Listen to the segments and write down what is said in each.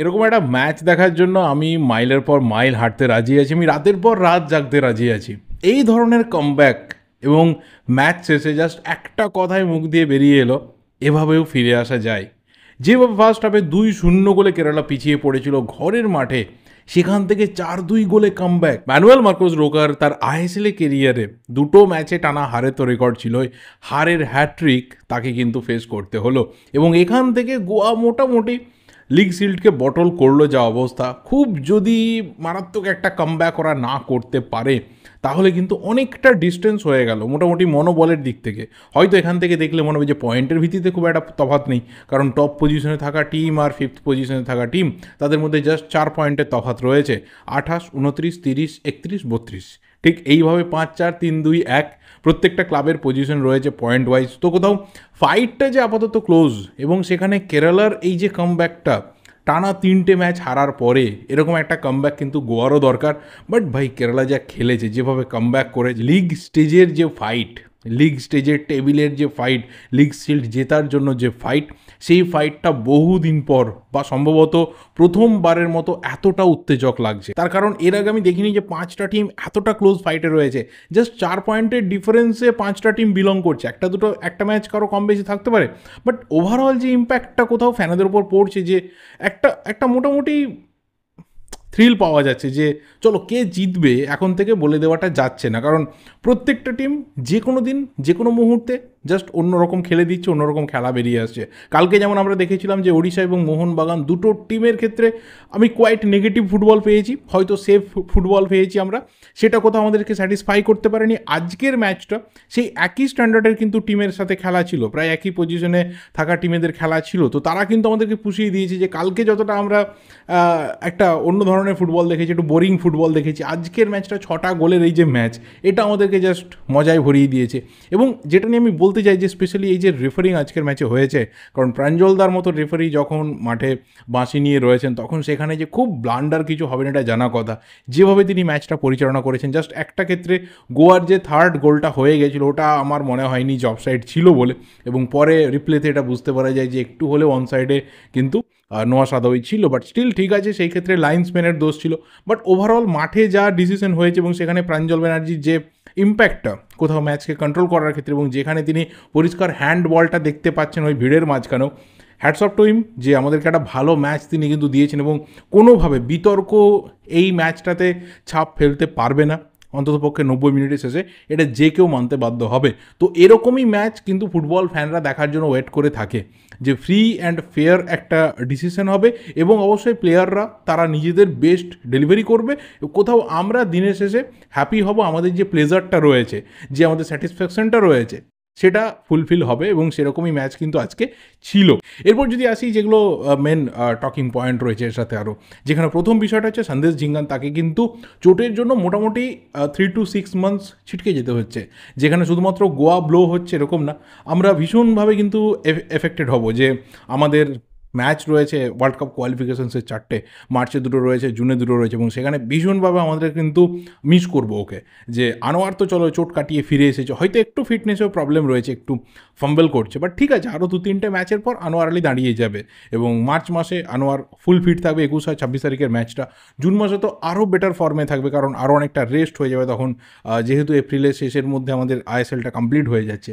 এরকম একটা ম্যাচ দেখার জন্য আমি মাইলের পর মাইল হাঁটতে রাজি আছি আমি রাতের পর রাত জাগতে রাজি আছি এই ধরনের কমব্যাক এবং ম্যাচ শেষে জাস্ট একটা কথায় মুখ দিয়ে বেরিয়ে এলো এভাবেও ফিরে আসা যায় যেভাবে ফার্স্ট হাফে দুই শূন্য গোলে কেরালা পিছিয়ে পড়েছিল ঘরের মাঠে সেখান থেকে চার দুই গোলে ব্যাক ম্যানুয়েল মার্কোস রোকার তার আইএসএল কেরিয়ারে দুটো ম্যাচে টানা হারে তো রেকর্ড ছিল হারের হ্যাট্রিক তাকে কিন্তু ফেস করতে হলো এবং এখান থেকে গোয়া মোটামুটি লিগ শিল্ডকে বটল করলো যা অবস্থা খুব যদি মারাত্মক একটা কাম ব্যাক ওরা না করতে পারে তাহলে কিন্তু অনেকটা ডিস্টেন্স হয়ে গেল মোটামুটি মনোবলের দিক থেকে হয়তো এখান থেকে দেখলে মনে হবে যে পয়েন্টের ভিত্তিতে খুব একটা তফাত নেই কারণ টপ পজিশনে থাকা টিম আর ফিফথ পজিশনে থাকা টিম তাদের মধ্যে জাস্ট চার পয়েন্টের তফাত রয়েছে আঠাশ উনত্রিশ তিরিশ একত্রিশ বত্রিশ ঠিক এইভাবে পাঁচ চার তিন দুই এক প্রত্যেকটা ক্লাবের পজিশন রয়েছে পয়েন্ট ওয়াইজ তো কোথাও ফাইটটা যে আপাতত ক্লোজ এবং সেখানে কেরালার এই যে কাম টানা তিনটে ম্যাচ হারার পরে এরকম একটা কাম কিন্তু গোয়ারও দরকার বাট ভাই কেরালা যা খেলেছে যেভাবে কাম করে লিগ স্টেজের যে ফাইট লিগ স্টেজের টেবিলের যে ফাইট লিগ শিল্ড জেতার জন্য যে ফাইট সেই ফাইটটা বহুদিন পর বা সম্ভবত প্রথমবারের মতো এতটা উত্তেজক লাগছে তার কারণ এর আগে আমি দেখিনি যে পাঁচটা টিম এতটা ক্লোজ ফাইটে রয়েছে জাস্ট চার পয়েন্টের ডিফারেন্সে পাঁচটা টিম বিলং করছে একটা দুটো একটা ম্যাচ কারো কম বেশি থাকতে পারে বাট ওভারঅল যে ইম্প্যাক্টটা কোথাও ফ্যানেদের ওপর পড়ছে যে একটা একটা মোটামুটি থ্রিল পাওয়া যাচ্ছে যে চলো কে জিতবে এখন থেকে বলে দেওয়াটা যাচ্ছে না কারণ প্রত্যেকটা টিম যে কোনো দিন যে কোনো মুহূর্তে জাস্ট অন্যরকম খেলে দিচ্ছে অন্যরকম খেলা বেরিয়ে আসছে কালকে যেমন আমরা দেখেছিলাম যে ওড়িশা এবং মোহনবাগান দুটো টিমের ক্ষেত্রে আমি কোয়াইট নেগেটিভ ফুটবল পেয়েছি হয়তো সেফ ফুটবল পেয়েছি আমরা সেটা কোথাও আমাদেরকে স্যাটিসফাই করতে পারেনি আজকের ম্যাচটা সেই একই স্ট্যান্ডার্ডের কিন্তু টিমের সাথে খেলা ছিল প্রায় একই পজিশনে থাকা টিমেদের খেলা ছিল তো তারা কিন্তু আমাদেরকে পুষিয়ে দিয়েছে যে কালকে যতটা আমরা একটা অন্য ধরনের ফুটবল দেখেছি একটু বোরিং ফুটবল দেখেছি আজকের ম্যাচটা ছটা গোলের এই যে ম্যাচ এটা আমাদেরকে জাস্ট মজায় ভরিয়ে দিয়েছে এবং যেটা নিয়ে আমি বল বলতে চাই যে স্পেশালি এই যে রেফারিং আজকের ম্যাচে হয়েছে কারণ প্রাঞ্জলদার মতো রেফারি যখন মাঠে বাঁশি নিয়ে রয়েছেন তখন সেখানে যে খুব ব্লান্ডার কিছু হবে না এটা জানা কথা যেভাবে তিনি ম্যাচটা পরিচালনা করেছেন জাস্ট একটা ক্ষেত্রে গোয়ার যে থার্ড গোলটা হয়ে গেছিলো ওটা আমার মনে হয়নি জব সাইড ছিল বলে এবং পরে রিপ্লেতে এটা বুঝতে পারা যায় যে একটু হলে অন সাইডে কিন্তু নোয়া সাদাওই ছিল বাট স্টিল ঠিক আছে সেই ক্ষেত্রে লাইন্সম্যানের দোষ ছিল বাট ওভারঅল মাঠে যা ডিসিশন হয়েছে এবং সেখানে প্রাঞ্জল ব্যানার্জির যে ইম্প্যাক্টটা কোথাও ম্যাচকে কন্ট্রোল করার ক্ষেত্রে এবং যেখানে তিনি পরিষ্কার হ্যান্ড বলটা দেখতে পাচ্ছেন ওই ভিড়ের মাঝখানেও হ্যাটস অফ টুইম যে আমাদেরকে একটা ভালো ম্যাচ তিনি কিন্তু দিয়েছেন এবং কোনোভাবে বিতর্ক এই ম্যাচটাতে ছাপ ফেলতে পারবে না অন্ততপক্ষে নব্বই মিনিটে শেষে এটা যে কেউ মানতে বাধ্য হবে তো এরকমই ম্যাচ কিন্তু ফুটবল ফ্যানরা দেখার জন্য ওয়েট করে থাকে যে ফ্রি অ্যান্ড ফেয়ার একটা ডিসিশন হবে এবং অবশ্যই প্লেয়াররা তারা নিজেদের বেস্ট ডেলিভারি করবে কোথাও আমরা দিনের শেষে হ্যাপি হব আমাদের যে প্লেজারটা রয়েছে যে আমাদের স্যাটিসফ্যাকশনটা রয়েছে সেটা ফুলফিল হবে এবং সেরকমই ম্যাচ কিন্তু আজকে ছিল এরপর যদি আসি যেগুলো মেন টকিং পয়েন্ট রয়েছে এর সাথে আরও যেখানে প্রথম বিষয়টা হচ্ছে সন্দেশ জিঙ্গান তাকে কিন্তু চোটের জন্য মোটামুটি থ্রি টু সিক্স মান্থস ছিটকে যেতে হচ্ছে যেখানে শুধুমাত্র গোয়া ব্লো হচ্ছে এরকম না আমরা ভীষণভাবে কিন্তু এফেক্টেড হব যে আমাদের ম্যাচ রয়েছে ওয়ার্ল্ড কাপ কোয়ালিফিকেশনসের চারটে মার্চে দুটো রয়েছে জুনে দুটো রয়েছে এবং সেখানে ভীষণভাবে আমাদের কিন্তু মিস করবো ওকে যে আনোয়ার তো চলো চোট কাটিয়ে ফিরে এসেছে হয়তো একটু ফিটনেসেও প্রবলেম রয়েছে একটু ফাম্বেল করছে বাট ঠিক আছে আরও দু তিনটে ম্যাচের পর আনোয়ার আলী দাঁড়িয়ে যাবে এবং মার্চ মাসে আনোয়ার ফুল ফিট থাকবে একুশ আর ছাব্বিশ তারিখের ম্যাচটা জুন মাসে তো আরও বেটার ফর্মে থাকবে কারণ আরও অনেকটা রেস্ট হয়ে যাবে তখন যেহেতু এপ্রিলের শেষের মধ্যে আমাদের আইএসএলটা কমপ্লিট হয়ে যাচ্ছে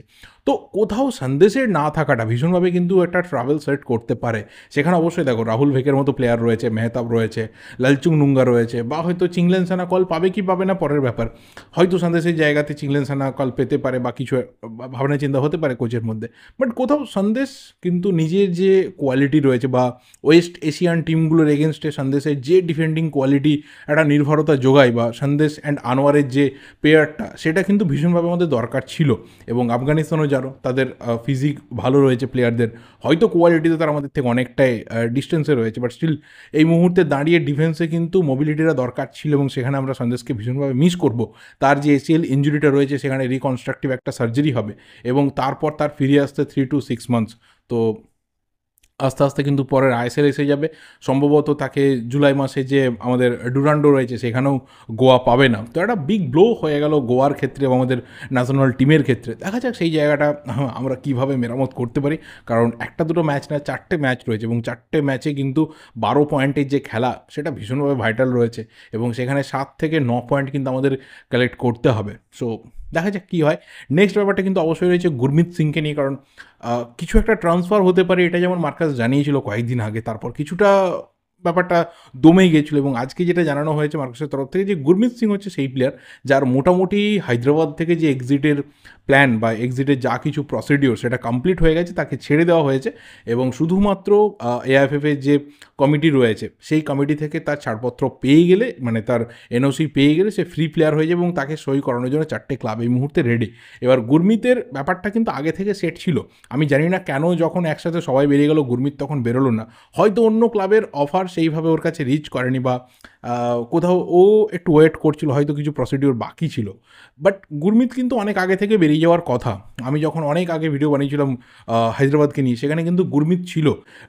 তো কোথাও সন্দেশের না থাকাটা ভীষণভাবে কিন্তু একটা ট্রাভেল সেট করতে পারে সেখানে অবশ্যই দেখো রাহুল ভেকের মতো প্লেয়ার রয়েছে মেহতাব রয়েছে লালচুং নুঙ্গা রয়েছে বা হয়তো চিংলেন সানা কল পাবে কি পাবে না পরের ব্যাপার হয়তো সন্দেশের জায়গাতে চিংলেন সানা কল পেতে পারে বা কিছু ভাবনা চিন্তা হতে পারে কোচের মধ্যে বাট কোথাও সন্দেশ কিন্তু নিজের যে কোয়ালিটি রয়েছে বা ওয়েস্ট এশিয়ান টিমগুলোর এগেনস্টে সন্দেশের যে ডিফেন্ডিং কোয়ালিটি একটা নির্ভরতা যোগায় বা সন্দেশ অ্যান্ড আনোয়ারের যে পেয়ারটা সেটা কিন্তু ভীষণভাবে আমাদের দরকার ছিল এবং আফগানিস্তানও জানো তাদের ফিজিক ভালো রয়েছে প্লেয়ারদের হয়তো কোয়ালিটিতে তারা আমাদের থেকে অনেকটাই ডিস্টেন্সে রয়েছে বাট স্টিল এই মুহূর্তে দাঁড়িয়ে ডিফেন্সে কিন্তু মোবিলিটিটা দরকার ছিল এবং সেখানে আমরা সন্দেশকে ভীষণভাবে মিস করব তার যে এসিএল ইঞ্জুরিটা রয়েছে সেখানে রিকনস্ট্রাকটিভ একটা সার্জারি হবে এবং তারপর তার ফিরে আসতে থ্রি টু সিক্স মান্থস তো আস্তে আস্তে কিন্তু পরের আইএসএল এসে যাবে সম্ভবত তাকে জুলাই মাসে যে আমাদের ডুরান্ডো রয়েছে সেখানেও গোয়া পাবে না তো একটা বিগ ব্লো হয়ে গেল গোয়ার ক্ষেত্রে এবং আমাদের ন্যাশনাল টিমের ক্ষেত্রে দেখা যাক সেই জায়গাটা হ্যাঁ, আমরা কিভাবে মেরামত করতে পারি কারণ একটা দুটো ম্যাচ না চারটে ম্যাচ রয়েছে এবং চারটে ম্যাচে কিন্তু বারো পয়েন্টের যে খেলা সেটা ভীষণভাবে ভাইটাল রয়েছে এবং সেখানে সাত থেকে ন পয়েন্ট কিন্তু আমাদের কালেক্ট করতে হবে সো দেখা যাক কী হয় নেক্সট ব্যাপারটা কিন্তু অবশ্যই রয়েছে গুরমিত সিংকে নিয়ে কারণ কিছু একটা ট্রান্সফার হতে পারে এটা যেমন মার্কাস জানিয়েছিল কয়েকদিন আগে তারপর কিছুটা ব্যাপারটা দমেই গিয়েছিল এবং আজকে যেটা জানানো হয়েছে মার্কসের তরফ থেকে যে গুরমিত সিং হচ্ছে সেই প্লেয়ার যার মোটামুটি হায়দ্রাবাদ থেকে যে এক্সিটের প্ল্যান বা এক্সিটের যা কিছু প্রসিডিওর সেটা কমপ্লিট হয়ে গেছে তাকে ছেড়ে দেওয়া হয়েছে এবং শুধুমাত্র এআইএফএফের যে কমিটি রয়েছে সেই কমিটি থেকে তার ছাড়পত্র পেয়ে গেলে মানে তার এনওসি পেয়ে গেলে সে ফ্রি প্লেয়ার হয়ে যাবে এবং তাকে সই করানোর জন্য চারটে ক্লাব এই মুহূর্তে রেডি এবার গুরমিতের ব্যাপারটা কিন্তু আগে থেকে সেট ছিল আমি জানি না কেন যখন একসাথে সবাই বেরিয়ে গেল গুরমিত তখন বেরোলো না হয়তো অন্য ক্লাবের অফার সেইভাবে ওর কাছে রিচ করেনি বা কোথাও ও একটু ওয়েট করছিল হয়তো কিছু প্রসিডিওর বাকি ছিল বাট গুরমিত কিন্তু অনেক আগে থেকে বেরিয়ে যাওয়ার কথা আমি যখন অনেক আগে ভিডিও বানিয়েছিলাম হায়দ্রাবাদকে নিয়ে সেখানে কিন্তু গুরমিত ছিল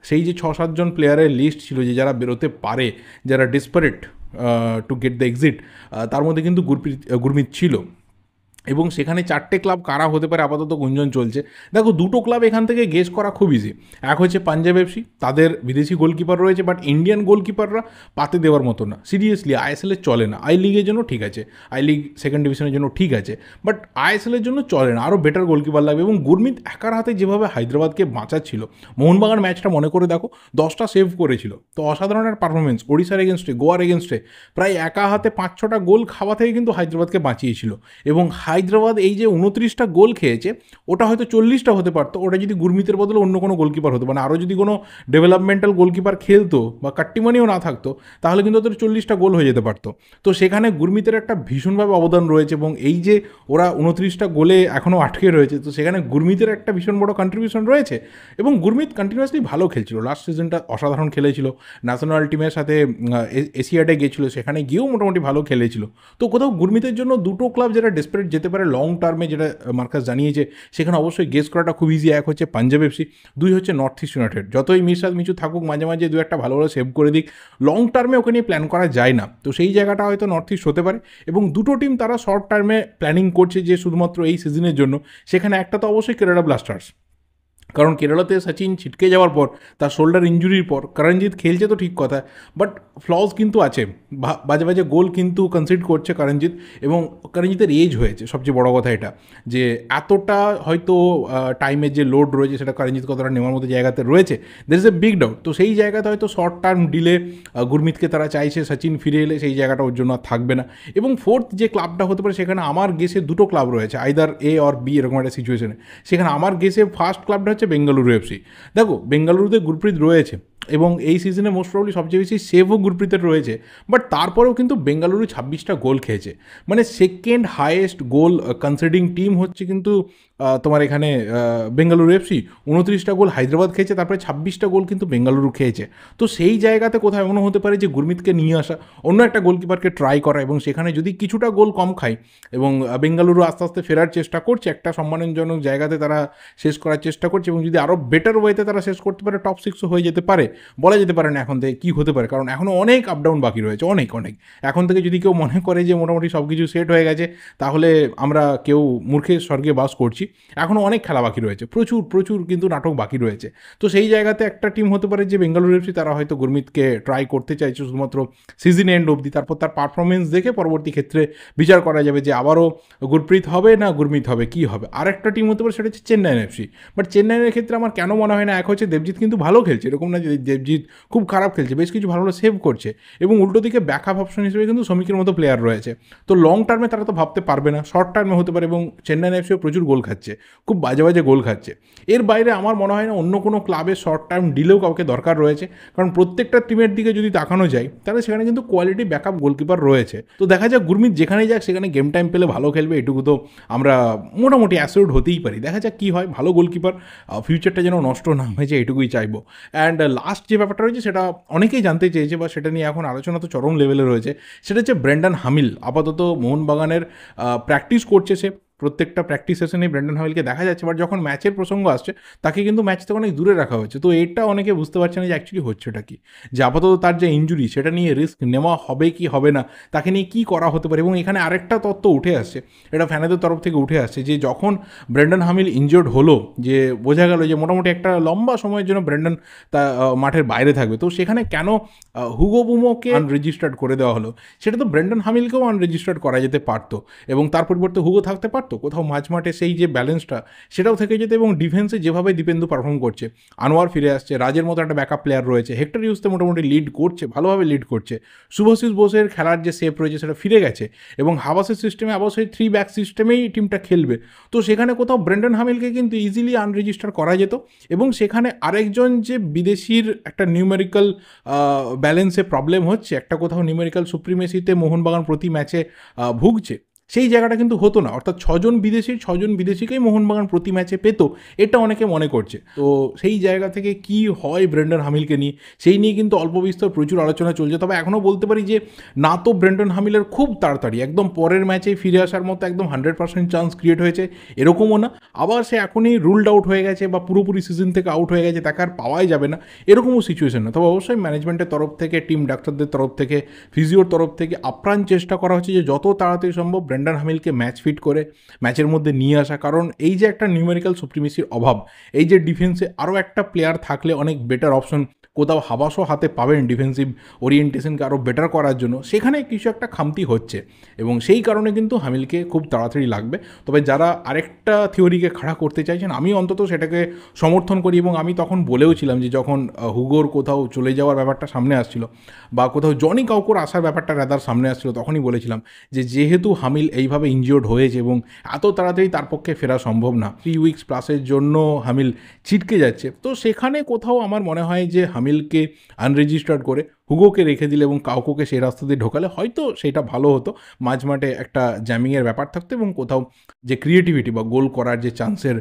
সেই যে ছ সাতজন প্লেয়ারের লিস্ট ছিল যে যারা বেরোতে পারে যারা desperate to get the exit তার মধ্যে কিন্তু গুরপ্রীত গুরমিত ছিল এবং সেখানে চারটে ক্লাব কারা হতে পারে আপাতত গুঞ্জন চলছে দেখো দুটো ক্লাব এখান থেকে গেস করা খুব ইজি এক হচ্ছে পাঞ্জাব এফসি তাদের বিদেশি গোলকিপার রয়েছে বাট ইন্ডিয়ান গোলকিপাররা পাতে দেওয়ার মতো না সিরিয়াসলি আইএসএলে চলে না আই লিগের জন্য ঠিক আছে আই লিগ সেকেন্ড ডিভিশনের জন্য ঠিক আছে বাট আইএসএলের জন্য চলে না আরও বেটার গোলকিপার লাগবে এবং গুরমিত একার হাতে যেভাবে হায়দ্রাবাদকে বাঁচাচ্ছিল মোহনবাগান ম্যাচটা মনে করে দেখো দশটা সেভ করেছিল তো অসাধারণ একটা পারফরমেন্স ওড়িশার এগেনস্টে গোয়ার এগেনস্টে প্রায় একা হাতে পাঁচ ছটা গোল খাওয়া থেকে কিন্তু হায়দ্রাবাদকে বাঁচিয়েছিল এবং হায়দ্রাবাদ এই যে উনত্রিশটা গোল খেয়েছে ওটা হয়তো চল্লিশটা হতে পারতো ওটা যদি গুরমিতের বদলে অন্য কোনো গোলকিপার হতো মানে আরও যদি কোনো ডেভেলপমেন্টাল গোলকিপার খেলতো বা কাট্টিমানিও না থাকতো তাহলে কিন্তু ওদের চল্লিশটা গোল হয়ে যেতে পারতো তো সেখানে গুরমিতের একটা ভীষণভাবে অবদান রয়েছে এবং এই যে ওরা উনত্রিশটা গোলে এখনও আটকে রয়েছে তো সেখানে গুরমিতের একটা ভীষণ বড় কন্ট্রিবিউশন রয়েছে এবং গুরমিত কন্টিনিউয়াসলি ভালো খেলছিল লাস্ট সিজনটা অসাধারণ খেলেছিল ন্যাশনাল টিমের সাথে এশিয়াডে গেছিলো সেখানে গিয়েও মোটামুটি ভালো খেলেছিল তো কোথাও গুরমিতের জন্য দুটো ক্লাব যারা ডেসপারেট যেতে পারে লং টার্মে যেটা মার্কাস জানিয়েছে সেখানে অবশ্যই গেস করাটা খুব ইজি এক হচ্ছে পাঞ্জাব এফসি দুই হচ্ছে নর্থ ইস্ট ইউনাইটেড যতই মির্শাদ মিচু থাকুক মাঝে মাঝে দু একটা ভালো ভালো সেভ করে দিক লং টার্মে ওকে নিয়ে প্ল্যান করা যায় না তো সেই জায়গাটা হয়তো নর্থ ইস্ট হতে পারে এবং দুটো টিম তারা শর্ট টার্মে প্ল্যানিং করছে যে শুধুমাত্র এই সিজনের জন্য সেখানে একটা তো অবশ্যই কেরালা ব্লাস্টার্স কারণ কেরালাতে সচিন ছিটকে যাওয়ার পর তার শোল্ডার ইঞ্জুরির পর করণজিৎ খেলছে তো ঠিক কথা বাট ফ্লস কিন্তু আছে বাজে বাজে গোল কিন্তু কনসিড করছে করণজিৎ এবং করণজিতের এজ হয়েছে সবচেয়ে বড় কথা এটা যে এতটা হয়তো টাইমের যে লোড রয়েছে সেটা করণজিৎ কতটা নেওয়ার মতো জায়গাতে রয়েছে there is a big doubt তো সেই জায়গাতে হয়তো শর্ট টার্ম ডিলে গুরমিতকে তারা চাইছে সচিন ফিরে এলে সেই জায়গাটা ওর জন্য আর থাকবে না এবং ফোর্থ যে ক্লাবটা হতে পারে সেখানে আমার গেসে দুটো ক্লাব রয়েছে আইদার এ অর বি এরকম একটা সিচুয়েশনে সেখানে আমার গেসে ফার্স্ট ক্লাবটা হচ্ছে বেঙ্গালুরু এফসি দেখো বেঙ্গালুরুতে গুরপ্রীত রয়েছে এবং এই সিজনে মোস্ট প্রবলি সবচেয়ে বেশি সেভও গুরপ্রীতের রয়েছে বাট তারপরেও কিন্তু বেঙ্গালুরু ছাব্বিশটা গোল খেয়েছে মানে second highest goal conceding team হচ্ছে কিন্তু uh, তোমার এখানে বেঙ্গালুরু uh, এফসি উনত্রিশটা গোল হায়দ্রাবাদ খেয়েছে তারপরে ছাব্বিশটা গোল কিন্তু বেঙ্গালুরু খেয়েছে তো সেই জায়গাতে কোথায় এমন হতে পারে যে গুরমিতকে নিয়ে আসা অন্য একটা গোলকিপারকে ট্রাই করা এবং সেখানে যদি কিছুটা গোল কম খায় এবং বেঙ্গালুরু uh, আস্তে আস্তে ফেরার চেষ্টা করছে একটা সম্মানজনক জায়গাতে তারা শেষ করার চেষ্টা করছে এবং যদি আরও বেটার ওয়েতে তারা শেষ করতে পারে টপ সিক্সও হয়ে যেতে পারে বলা যেতে পারে না এখন থেকে কী হতে পারে কারণ এখনও অনেক আপডাউন বাকি রয়েছে অনেক অনেক এখন থেকে যদি কেউ মনে করে যে মোটামুটি সব কিছু সেট হয়ে গেছে তাহলে আমরা কেউ মূর্খে স্বর্গে বাস করছি এখনও অনেক খেলা বাকি রয়েছে প্রচুর প্রচুর কিন্তু নাটক বাকি রয়েছে তো সেই জায়গাতে একটা টিম হতে পারে যে বেঙ্গালুরু এফসি তারা হয়তো গুরমিতকে ট্রাই করতে চাইছে শুধুমাত্র সিজন এন্ড অবধি তারপর তার পারফরমেন্স দেখে পরবর্তী ক্ষেত্রে বিচার করা যাবে যে আবারও গুরপ্রীত হবে না গুরমিত হবে কি হবে আরেকটা টিম হতে পারে সেটা হচ্ছে চেন্নাইন এফসি বাট চেন্নাইয়ের ক্ষেত্রে আমার কেন মনে হয় না এক হচ্ছে দেবজিৎ কিন্তু ভালো খেলছে এরকম না যে দেবজিৎ খুব খারাপ খেলছে বেশ কিছু ভালো ভালো সেভ করছে এবং উল্টো দিকে ব্যাকআপ অপশন হিসেবে কিন্তু শ্রমিকের মতো প্লেয়ার রয়েছে তো লং টার্মে তারা তো ভাবতে পারবে না শর্ট টার্মে হতে পারে এবং চেন্নাই এফসিও প্রচুর গোল খাচ্ছে খুব বাজে বাজে গোল খাচ্ছে এর বাইরে আমার মনে হয় না অন্য কোনো ক্লাবে শর্ট টার্ম ডিলেও কাউকে দরকার রয়েছে কারণ প্রত্যেকটা টিমের দিকে যদি তাকানো যায় তাহলে সেখানে কিন্তু কোয়ালিটি ব্যাকআপ গোলকিপার রয়েছে তো দেখা যাক গুরমিত যেখানেই যাক সেখানে গেম টাইম পেলে ভালো খেলবে এটুকু তো আমরা মোটামুটি অ্যাসিওর্ড হতেই পারি দেখা যাক কী হয় ভালো গোলকিপার ফিউচারটা যেন নষ্ট না হয়েছে এটুকুই চাইবো অ্যান্ড লাস্ট যে ব্যাপারটা রয়েছে সেটা অনেকেই জানতে চেয়েছে বা সেটা নিয়ে এখন আলোচনা তো চরম লেভেলে রয়েছে সেটা হচ্ছে ব্র্যান্ডান হামিল আপাতত মোহনবাগানের প্র্যাকটিস করছে সে প্রত্যেকটা প্র্যাকটিস সেশনে ব্র্যান্ডন হাওয়েলকে দেখা যাচ্ছে বাট যখন ম্যাচের প্রসঙ্গ আসছে তাকে কিন্তু ম্যাচ থেকে অনেক দূরে রাখা হয়েছে তো এটা অনেকে বুঝতে পারছে না যে অ্যাকচুয়ালি হচ্ছেটা কি যে আপাতত তার যে ইঞ্জুরি সেটা নিয়ে রিস্ক নেওয়া হবে কি হবে না তাকে নিয়ে কী করা হতে পারে এবং এখানে আরেকটা তত্ত্ব উঠে আসছে এটা ফ্যানেদের তরফ থেকে উঠে আসছে যে যখন ব্র্যান্ডন হামিল ইনজিওর্ড হলো যে বোঝা গেল যে মোটামুটি একটা লম্বা সময়ের জন্য ব্র্যান্ডন তা মাঠের বাইরে থাকবে তো সেখানে কেন হুগো বুমোকে আনরেজিস্টার্ড করে দেওয়া হলো সেটা তো ব্র্যান্ডন হামিলকেও আনরেজিস্টার্ড করা যেতে পারতো এবং তার পরিবর্তে হুগো থাকতে পারত পারতো কোথাও মাঝমাঠে সেই যে ব্যালেন্সটা সেটাও থেকে যেত এবং ডিফেন্সে যেভাবে দীপেন্দু পারফর্ম করছে আনোয়ার ফিরে আসছে রাজের মতো একটা ব্যাকআপ প্লেয়ার রয়েছে হেক্টর ইউজতে মোটামুটি লিড করছে ভালোভাবে লিড করছে শুভাশিষ বোসের খেলার যে সেপ রয়েছে সেটা ফিরে গেছে এবং হাবাসের সিস্টেমে আবার সেই থ্রি ব্যাক সিস্টেমেই টিমটা খেলবে তো সেখানে কোথাও ব্রেন্ডন হামিলকে কিন্তু ইজিলি আনরেজিস্টার করা যেত এবং সেখানে আরেকজন যে বিদেশির একটা নিউমেরিক্যাল ব্যালেন্সে প্রবলেম হচ্ছে একটা কোথাও নিউমেরিক্যাল সুপ্রিমেসিতে মোহনবাগান প্রতি ম্যাচে ভুগছে সেই জায়গাটা কিন্তু হতো না অর্থাৎ ছজন বিদেশি ছজন বিদেশিকেই মোহনবাগান প্রতি ম্যাচে পেতো এটা অনেকে মনে করছে তো সেই জায়গা থেকে কি হয় ব্রেন্ডন হামিলকে নিয়ে সেই নিয়ে কিন্তু অল্প বিস্তর প্রচুর আলোচনা চলছে তবে এখনও বলতে পারি যে না তো ব্রেন্ডন হামিলের খুব তাড়াতাড়ি একদম পরের ম্যাচে ফিরে আসার মতো একদম হান্ড্রেড পার্সেন্ট চান্স ক্রিয়েট হয়েছে এরকমও না আবার সে এখনই রুলড আউট হয়ে গেছে বা পুরোপুরি সিজন থেকে আউট হয়ে গেছে তাকে আর পাওয়াই যাবে না এরকমও সিচুয়েশন না তবে অবশ্যই ম্যানেজমেন্টের তরফ থেকে টিম ডাক্তারদের তরফ থেকে ফিজিওর তরফ থেকে আপ্রাণ চেষ্টা করা হচ্ছে যে যত তাড়াতাড়ি সম্ভব ব্র্যান্ডার হামিলকে ম্যাচ ফিট করে ম্যাচের মধ্যে নিয়ে আসা কারণ এই যে একটা নিউমেরিক্যাল সুপ্রিমেসির অভাব এই যে ডিফেন্সে আরও একটা প্লেয়ার থাকলে অনেক বেটার অপশন কোথাও হাবাসও হাতে পাবেন ডিফেন্সিভ ওরিয়েন্টেশনকে আরও বেটার করার জন্য সেখানে কিছু একটা খামতি হচ্ছে এবং সেই কারণে কিন্তু হামিলকে খুব তাড়াতাড়ি লাগবে তবে যারা আরেকটা থিওরিকে খাড়া করতে চাইছেন আমি অন্তত সেটাকে সমর্থন করি এবং আমি তখন বলেওছিলাম যে যখন হুগোর কোথাও চলে যাওয়ার ব্যাপারটা সামনে আসছিল বা কোথাও জনি কাউকোর আসার ব্যাপারটা রাদার সামনে আসছিল তখনই বলেছিলাম যে যেহেতু হামিল এইভাবে ইনজিওর্ড হয়েছে এবং এত তাড়াতাড়ি তার পক্ষে ফেরা সম্ভব না থ্রি উইকস প্লাসের জন্য হামিল ছিটকে যাচ্ছে তো সেখানে কোথাও আমার মনে হয় যে হামিলকে আনরেজিস্টার্ড করে হুগোকে রেখে দিলে এবং কাউকোকে সেই রাস্তা দিয়ে ঢোকালে হয়তো সেটা ভালো হতো মাঝমাঠে একটা জ্যামিংয়ের ব্যাপার থাকতো এবং কোথাও যে ক্রিয়েটিভিটি বা গোল করার যে চান্সের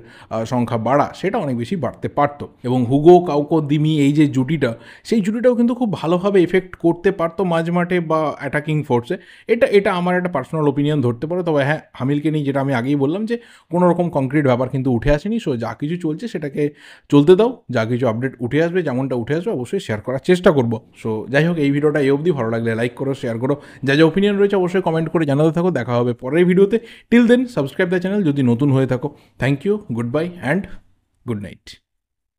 সংখ্যা বাড়া সেটা অনেক বেশি বাড়তে পারতো এবং হুগো কাউকো দিমি এই যে জুটিটা সেই জুটিটাও কিন্তু খুব ভালোভাবে এফেক্ট করতে পারতো মাঝমাঠে বা অ্যাটাকিং ফোর্সে এটা এটা আমার একটা পার্সোনাল ওপিনিয়ন ধরতে পারে তবে হ্যাঁ হামিলকে নিয়ে যেটা আমি আগেই বললাম যে কোনো রকম কংক্রিট ব্যাপার কিন্তু উঠে আসেনি সো যা কিছু চলছে সেটাকে চলতে দাও যা কিছু আপডেট উঠে আসবে যেমনটা উঠে আসবে অবশ্যই শেয়ার করার চেষ্টা করবো সো যাই যাই হোক এই ভিডিওটা এই অবধি ভালো লাগলে লাইক করো শেয়ার করো যা যা ওপিনিয়ন রয়েছে অবশ্যই কমেন্ট করে জানাতে থাকো দেখা হবে পরের ভিডিওতে till then subscribe the channel যদি নতুন হয়ে থাকো thank you good bye and good night